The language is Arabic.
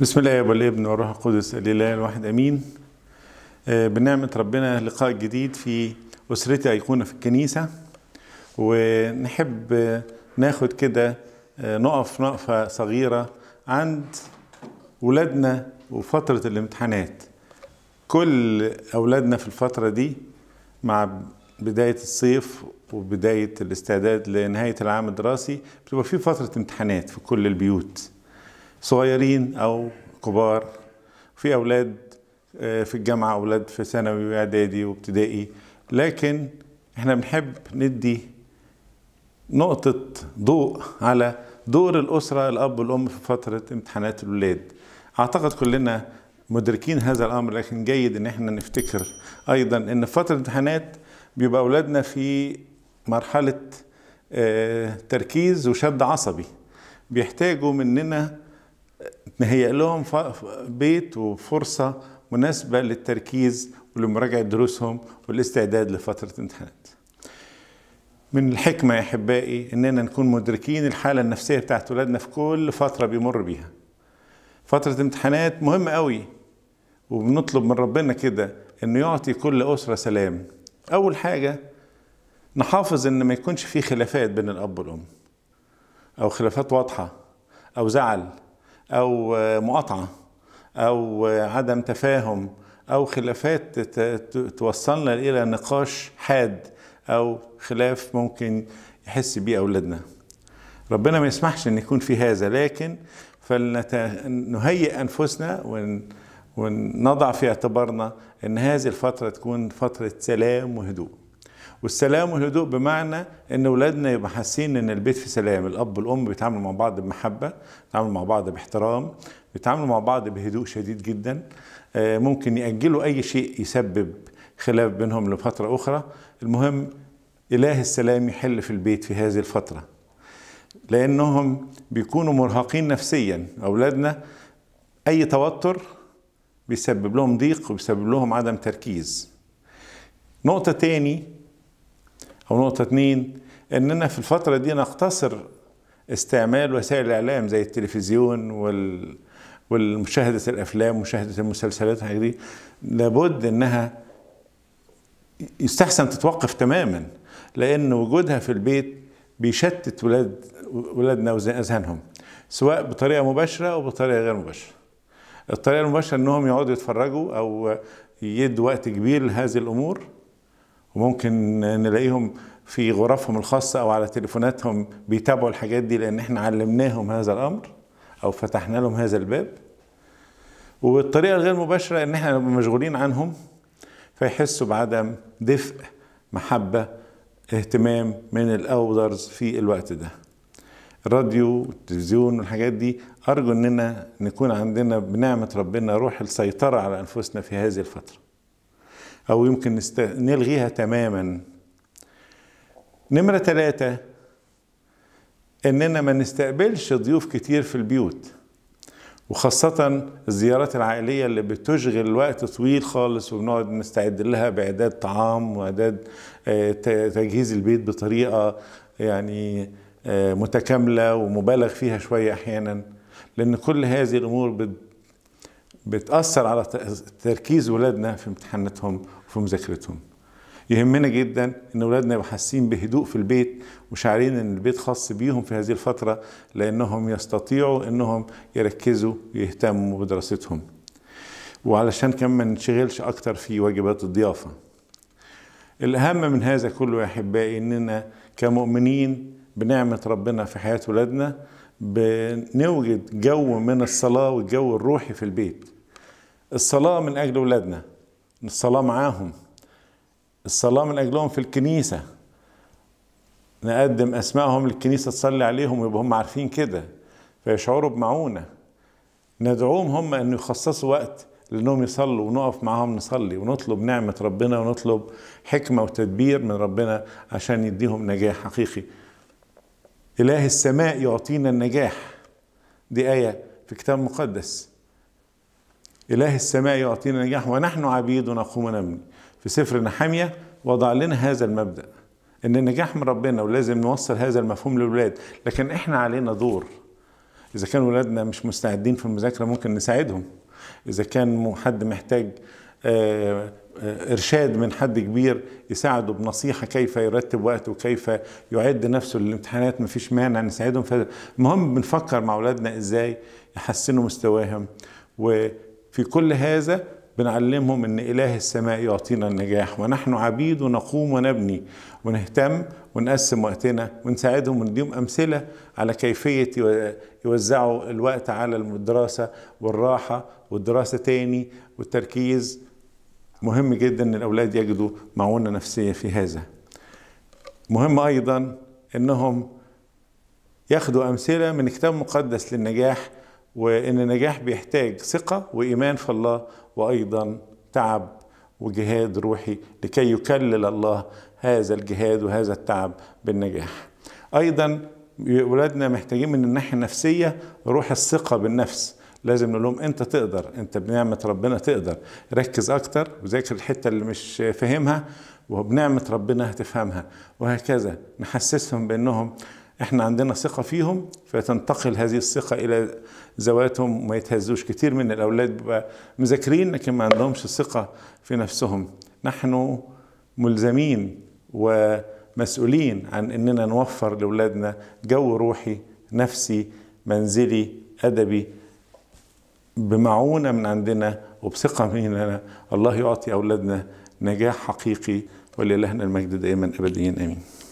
بسم الله والابن والروح القدس الاله الواحد امين آه، بنعمه ربنا لقاء جديد في اسرتي ايقونه في الكنيسه ونحب ناخد كده آه، نقف نقفه صغيره عند ولادنا وفتره الامتحانات كل اولادنا في الفتره دي مع بدايه الصيف وبدايه الاستعداد لنهايه العام الدراسي بتبقى في فتره امتحانات في كل البيوت صغيرين او كبار في اولاد آه، في الجامعه اولاد في ثانوي واعدادي وابتدائي لكن احنا بنحب ندي نقطه ضوء على دور الاسره الاب والام في فتره امتحانات الاولاد اعتقد كلنا مدركين هذا الامر لكن جيد ان احنا نفتكر ايضا ان في فتره الامتحانات بيبقى اولادنا في مرحله آه، تركيز وشد عصبي بيحتاجوا مننا نهيئ لهم بيت وفرصة مناسبة للتركيز ولمراجعة دروسهم والاستعداد لفترة امتحانات من الحكمة يا أحبائي إننا نكون مدركين الحالة النفسية بتاعت ولادنا في كل فترة بيمر بيها فترة امتحانات مهمة قوي وبنطلب من ربنا كده إنه يعطي كل أسرة سلام أول حاجة نحافظ إن ما يكونش في خلافات بين الأب والأم أو خلافات واضحة أو زعل او مقاطعه او عدم تفاهم او خلافات توصلنا الى نقاش حاد او خلاف ممكن يحس بيه اولادنا ربنا ما يسمحش ان يكون في هذا لكن فلنهيئ انفسنا ونضع في اعتبارنا ان هذه الفتره تكون فتره سلام وهدوء والسلام والهدوء بمعنى ان اولادنا يبقى حاسين ان البيت في سلام الاب والام بيتعاملوا مع بعض بمحبه بيتعاملوا مع بعض باحترام بيتعاملوا مع بعض بهدوء شديد جدا آه، ممكن ياجلوا اي شيء يسبب خلاف بينهم لفتره اخرى المهم اله السلام يحل في البيت في هذه الفتره لانهم بيكونوا مرهقين نفسيا اولادنا اي توتر بيسبب لهم ضيق وبيسبب لهم عدم تركيز نقطه تاني او نقطه اتنين اننا في الفتره دي نقتصر استعمال وسائل الاعلام زي التلفزيون وال والمشاهدة الأفلام ومشاهدة المسلسلات هذه دي لابد أنها يستحسن تتوقف تماما لأن وجودها في البيت بيشتت ولاد ولادنا وأذهانهم سواء بطريقة مباشرة أو بطريقة غير مباشرة الطريقة المباشرة أنهم يقعدوا يتفرجوا أو يدوا وقت كبير لهذه الأمور وممكن نلاقيهم في غرفهم الخاصة أو على تليفوناتهم بيتابعوا الحاجات دي لأن احنا علمناهم هذا الأمر أو فتحنا لهم هذا الباب والطريقة الغير مباشرة إن احنا مشغولين عنهم فيحسوا بعدم دفء محبة اهتمام من الأوزرز في الوقت ده الراديو والتلفزيون والحاجات دي أرجو إننا نكون عندنا بنعمة ربنا روح السيطرة على أنفسنا في هذه الفترة أو يمكن نست... نلغيها تماما نمرة ثلاثة إننا ما نستقبلش ضيوف كتير في البيوت وخاصة الزيارات العائلية اللي بتشغل وقت طويل خالص وبنقعد نستعد لها بإعداد طعام وإعداد آه، تجهيز البيت بطريقة يعني آه، متكاملة ومبالغ فيها شوية أحيانا لأن كل هذه الأمور بتأثر على تركيز ولادنا في امتحاناتهم وفي مذاكرتهم يهمنا جدا ان ولادنا يبقوا حاسين بهدوء في البيت وشاعرين ان البيت خاص بيهم في هذه الفتره لانهم يستطيعوا انهم يركزوا ويهتموا بدراستهم وعلشان كمان ما ننشغلش اكتر في واجبات الضيافه الاهم من هذا كله يا احبائي اننا كمؤمنين بنعمه ربنا في حياه ولادنا بنوجد جو من الصلاه والجو الروحي في البيت الصلاة من أجل أولادنا الصلاة معاهم الصلاة من أجلهم في الكنيسة نقدم أسمائهم للكنيسة تصلي عليهم ويبقى هم عارفين كده فيشعروا بمعونة ندعوهم هم أن يخصصوا وقت لأنهم يصلوا ونقف معاهم نصلي ونطلب نعمة ربنا ونطلب حكمة وتدبير من ربنا عشان يديهم نجاح حقيقي إله السماء يعطينا النجاح دي آية في كتاب مقدس إله السماء يعطينا نجاح ونحن عبيد ونقوم نمني في سفر نحمية وضع لنا هذا المبدأ إن النجاح من ربنا ولازم نوصل هذا المفهوم للولاد لكن إحنا علينا دور إذا كانوا ولادنا مش مستعدين في المذاكرة ممكن نساعدهم إذا كان حد محتاج آه، آه، إرشاد من حد كبير يساعده بنصيحة كيف يرتب وقته وكيف يعد نفسه للامتحانات مفيش مانع نساعدهم فالمهم بنفكر مع أولادنا إزاي يحسنوا مستواهم و في كل هذا بنعلمهم ان اله السماء يعطينا النجاح ونحن عبيد ونقوم ونبني ونهتم ونقسم وقتنا ونساعدهم ونديهم امثله على كيفيه يوزعوا الوقت على الدراسه والراحه والدراسه تاني والتركيز مهم جدا ان الاولاد يجدوا معونه نفسيه في هذا مهم ايضا انهم ياخدوا امثله من كتاب مقدس للنجاح وإن النجاح بيحتاج ثقة وإيمان في الله وأيضا تعب وجهاد روحي لكي يكلل الله هذا الجهاد وهذا التعب بالنجاح أيضا ولادنا محتاجين من الناحية النفسية روح الثقة بالنفس لازم نقول لهم انت تقدر انت بنعمة ربنا تقدر ركز اكتر وذاكر الحتة اللي مش فاهمها وبنعمة ربنا هتفهمها وهكذا نحسسهم بانهم احنا عندنا ثقه فيهم فتنتقل هذه الثقه الى ذواتهم وما يتهزوش كتير من الاولاد بيبقى مذاكرين لكن ما عندهمش الثقه في نفسهم نحن ملزمين ومسؤولين عن اننا نوفر لاولادنا جو روحي نفسي منزلي ادبي بمعونه من عندنا وبثقه مننا الله يعطي اولادنا نجاح حقيقي وللهنا المجد دائما ابديا امين